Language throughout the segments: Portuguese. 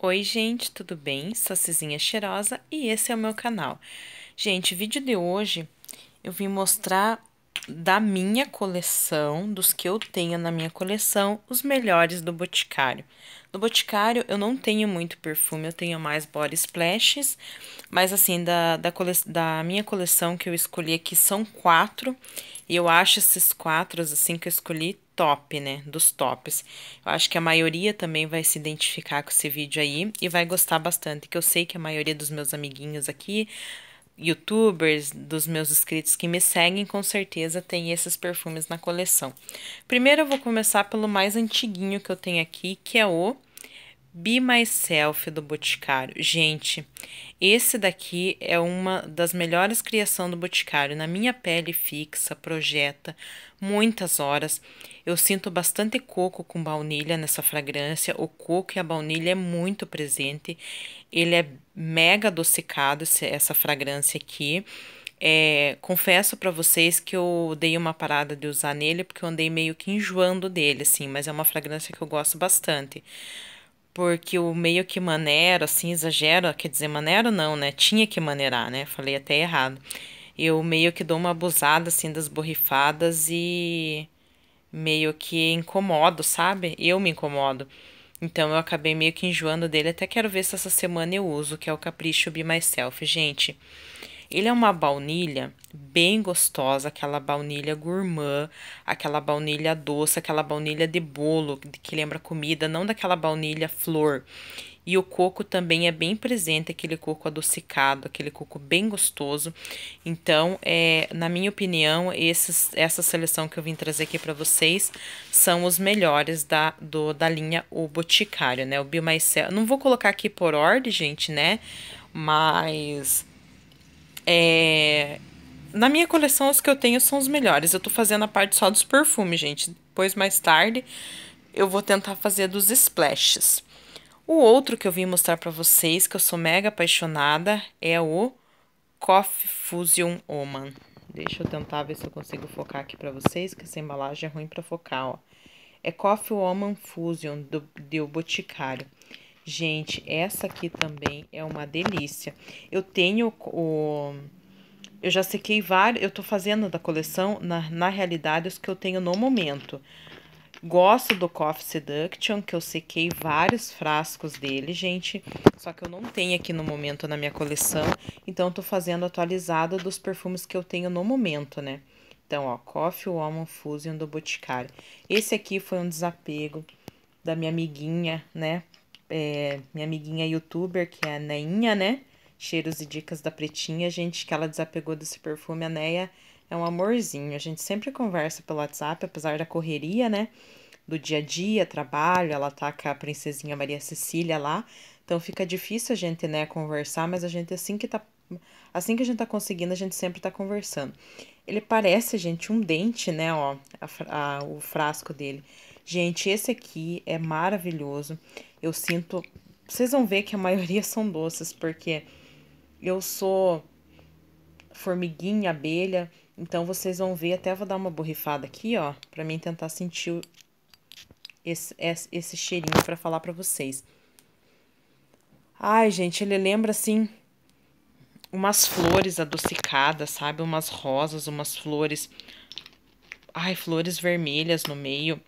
Oi gente, tudo bem? Sou Cizinha Cheirosa e esse é o meu canal. Gente, vídeo de hoje eu vim mostrar da minha coleção, dos que eu tenho na minha coleção, os melhores do Boticário. Do Boticário eu não tenho muito perfume, eu tenho mais body splashes, mas assim, da, da, cole, da minha coleção que eu escolhi aqui são quatro, e eu acho esses quatro, assim, que eu escolhi, top, né? Dos tops. Eu acho que a maioria também vai se identificar com esse vídeo aí e vai gostar bastante, que eu sei que a maioria dos meus amiguinhos aqui, youtubers, dos meus inscritos que me seguem, com certeza tem esses perfumes na coleção. Primeiro eu vou começar pelo mais antiguinho que eu tenho aqui, que é o Be Myself do Boticário. Gente, esse daqui é uma das melhores criações do Boticário. Na minha pele fixa, projeta muitas horas. Eu sinto bastante coco com baunilha nessa fragrância. O coco e a baunilha é muito presente. Ele é mega adocicado, essa fragrância aqui. É, confesso para vocês que eu dei uma parada de usar nele porque eu andei meio que enjoando dele, assim, mas é uma fragrância que eu gosto bastante porque o meio que maneira, assim, exagero, quer dizer, maneiro não, né? Tinha que maneirar, né? Falei até errado. Eu meio que dou uma abusada, assim, das borrifadas e meio que incomodo, sabe? Eu me incomodo. Então eu acabei meio que enjoando dele. Até quero ver se essa semana eu uso, que é o Capricho Be Myself, gente. Ele é uma baunilha bem gostosa, aquela baunilha gourmand, aquela baunilha doce, aquela baunilha de bolo que lembra comida, não daquela baunilha flor. E o coco também é bem presente, aquele coco adocicado, aquele coco bem gostoso. Então, é, na minha opinião, esses, essa seleção que eu vim trazer aqui para vocês são os melhores da, do, da linha O Boticário, né? O Mais Não vou colocar aqui por ordem, gente, né? Mas é... Na minha coleção, os que eu tenho são os melhores. Eu tô fazendo a parte só dos perfumes, gente. Depois, mais tarde, eu vou tentar fazer dos splashes. O outro que eu vim mostrar para vocês, que eu sou mega apaixonada, é o Coffee Fusion Oman. Deixa eu tentar ver se eu consigo focar aqui para vocês, que essa embalagem é ruim para focar, ó. É Coffee Woman Fusion, do, do Boticário. Gente, essa aqui também é uma delícia. Eu tenho o... Eu já sequei vários... Eu tô fazendo da coleção, na, na realidade, os que eu tenho no momento. Gosto do Coffee Seduction, que eu sequei vários frascos dele, gente. Só que eu não tenho aqui no momento na minha coleção. Então, tô fazendo atualizada dos perfumes que eu tenho no momento, né? Então, ó, Coffee Woman Fusion do Boticário. Esse aqui foi um desapego da minha amiguinha, né? é, minha amiguinha youtuber, que é a Neinha, né? Cheiros e Dicas da Pretinha, gente, que ela desapegou desse perfume. A Neia é um amorzinho. A gente sempre conversa pelo WhatsApp, apesar da correria, né? Do dia a dia, trabalho. Ela tá com a princesinha Maria Cecília lá. Então fica difícil a gente, né, conversar, mas a gente assim que tá assim que a gente tá conseguindo, a gente sempre tá conversando. Ele parece, gente, um dente, né, ó, a, a, o frasco dele. Gente, esse aqui é maravilhoso. Eu sinto. Vocês vão ver que a maioria são doces, porque eu sou formiguinha, abelha. Então vocês vão ver, até vou dar uma borrifada aqui, ó, pra mim tentar sentir esse, esse, esse cheirinho pra falar pra vocês. Ai, gente, ele lembra assim umas flores adocicadas, sabe? Umas rosas, umas flores. Ai, flores vermelhas no meio.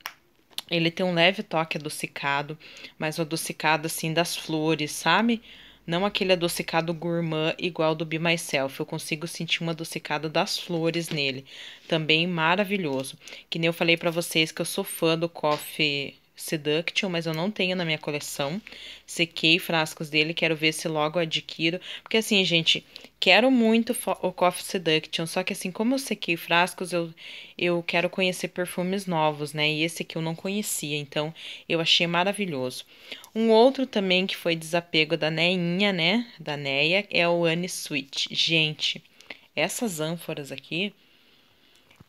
Ele tem um leve toque adocicado, mas o adocicado assim das flores, sabe? Não aquele adocicado gourmand igual do Be Myself. Eu consigo sentir um adocicado das flores nele. Também maravilhoso. Que nem eu falei para vocês que eu sou fã do coffee Seduction, mas eu não tenho na minha coleção. Sequei frascos dele, quero ver se logo adquiro. Porque assim, gente, quero muito o Coffee Seduction, só que assim, como eu sequei frascos, eu, eu quero conhecer perfumes novos, né? E esse aqui eu não conhecia, então eu achei maravilhoso. Um outro também que foi desapego da Neinha, né? Da Neia, é o Anne Sweet. Gente, essas ânforas aqui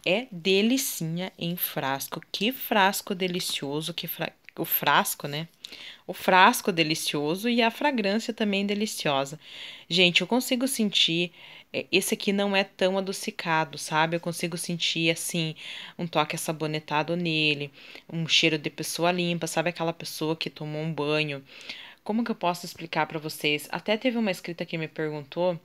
é delicinha em frasco. Que frasco delicioso, que fra... o frasco, né? O frasco delicioso e a fragrância também deliciosa. Gente, eu consigo sentir. É, esse aqui não é tão adocicado, sabe? Eu consigo sentir, assim, um toque sabonetado nele, um cheiro de pessoa limpa, sabe? Aquela pessoa que tomou um banho. Como que eu posso explicar para vocês? Até teve uma escrita que me perguntou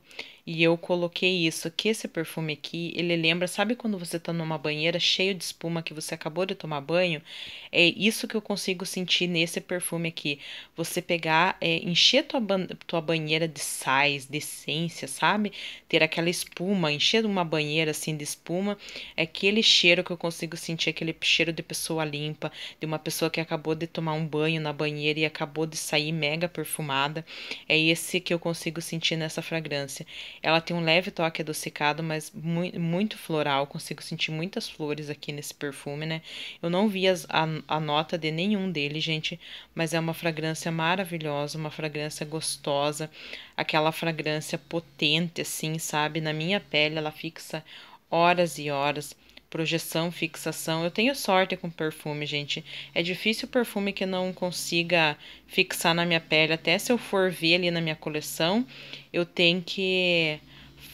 e eu coloquei isso, que esse perfume aqui, ele lembra, sabe quando você tá numa banheira cheia de espuma que você acabou de tomar banho? É isso que eu consigo sentir nesse perfume aqui. Você pegar, é, encher tua, tua banheira de sais, de essência, sabe? Ter aquela espuma, encher uma banheira assim de espuma, é aquele cheiro que eu consigo sentir, aquele cheiro de pessoa limpa, de uma pessoa que acabou de tomar um banho na banheira e acabou de sair mega perfumada. É esse que eu consigo sentir nessa fragrância. Ela tem um leve toque adocicado, mas muito, muito floral. Consigo sentir muitas flores aqui nesse perfume, né? Eu não vi as, a, a nota de nenhum dele, gente, mas é uma fragrância maravilhosa, uma fragrância gostosa, aquela fragrância potente, assim, sabe? Na minha pele ela fixa horas e horas projeção, fixação. Eu tenho sorte com perfume, gente. É difícil perfume que não consiga fixar na minha pele. Até se eu for ver ali na minha coleção, eu tenho que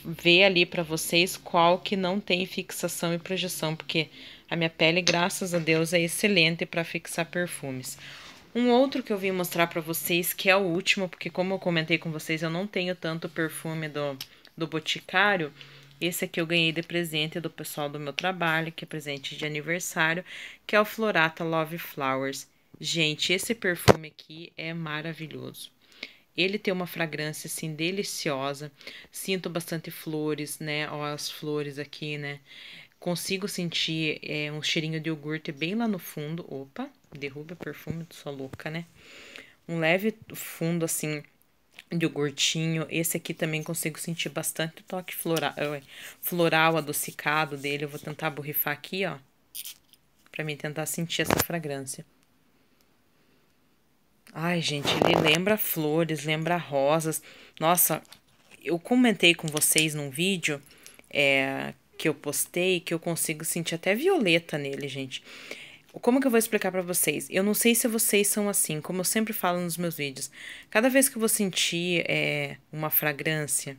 ver ali para vocês qual que não tem fixação e projeção, porque a minha pele, graças a Deus, é excelente para fixar perfumes. Um outro que eu vim mostrar para vocês, que é o último, porque como eu comentei com vocês, eu não tenho tanto perfume do, do Boticário, esse aqui eu ganhei de presente do pessoal do meu trabalho, que é presente de aniversário, que é o Florata Love Flowers. Gente, esse perfume aqui é maravilhoso. Ele tem uma fragrância, assim, deliciosa. Sinto bastante flores, né? Ó, as flores aqui, né? Consigo sentir é, um cheirinho de iogurte bem lá no fundo. Opa, derruba perfume, sou louca, né? Um leve fundo, assim, de iogurtinho. Esse aqui também consigo sentir bastante o toque floral, eh, floral adocicado dele. Eu vou tentar borrifar aqui, ó. Pra mim tentar sentir essa fragrância. Ai, gente, ele lembra flores, lembra rosas. Nossa, eu comentei com vocês num vídeo é, que eu postei que eu consigo sentir até violeta nele, gente. Como que eu vou explicar para vocês? Eu não sei se vocês são assim, como eu sempre falo nos meus vídeos. Cada vez que eu vou sentir é, uma fragrância,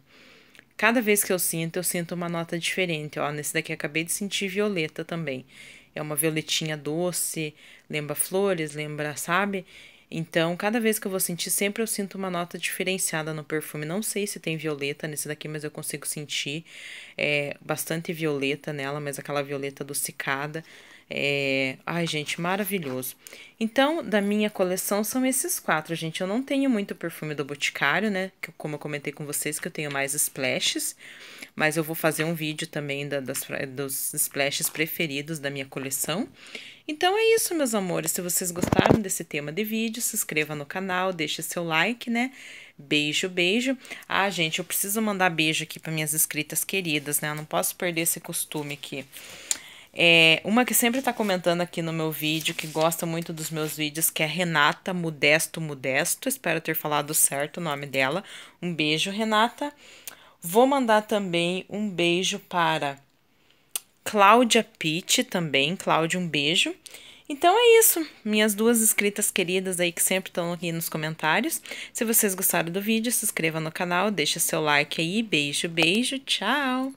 cada vez que eu sinto, eu sinto uma nota diferente. Ó, nesse daqui eu acabei de sentir violeta também. É uma violetinha doce, lembra flores, lembra, sabe? Então, cada vez que eu vou sentir, sempre eu sinto uma nota diferenciada no perfume. Não sei se tem violeta nesse daqui, mas eu consigo sentir é, bastante violeta nela, mas aquela violeta adocicada. É... Ai, gente, maravilhoso. Então, da minha coleção são esses quatro, gente. Eu não tenho muito perfume do Boticário, né? Que, como eu comentei com vocês, que eu tenho mais splashes. Mas eu vou fazer um vídeo também da, das, dos splashes preferidos da minha coleção. Então é isso, meus amores. Se vocês gostaram desse tema de vídeo, se inscreva no canal, deixe seu like, né? Beijo, beijo. Ah, gente, eu preciso mandar beijo aqui para minhas inscritas queridas, né? Eu não posso perder esse costume aqui. É, uma que sempre está comentando aqui no meu vídeo, que gosta muito dos meus vídeos, que é Renata Modesto Modesto. Espero ter falado certo o nome dela. Um beijo, Renata. Vou mandar também um beijo para Cláudia Pitt também. Cláudia, um beijo. Então é isso, minhas duas inscritas queridas aí que sempre estão aqui nos comentários. Se vocês gostaram do vídeo, se inscreva no canal, deixa seu like aí. Beijo, beijo, tchau!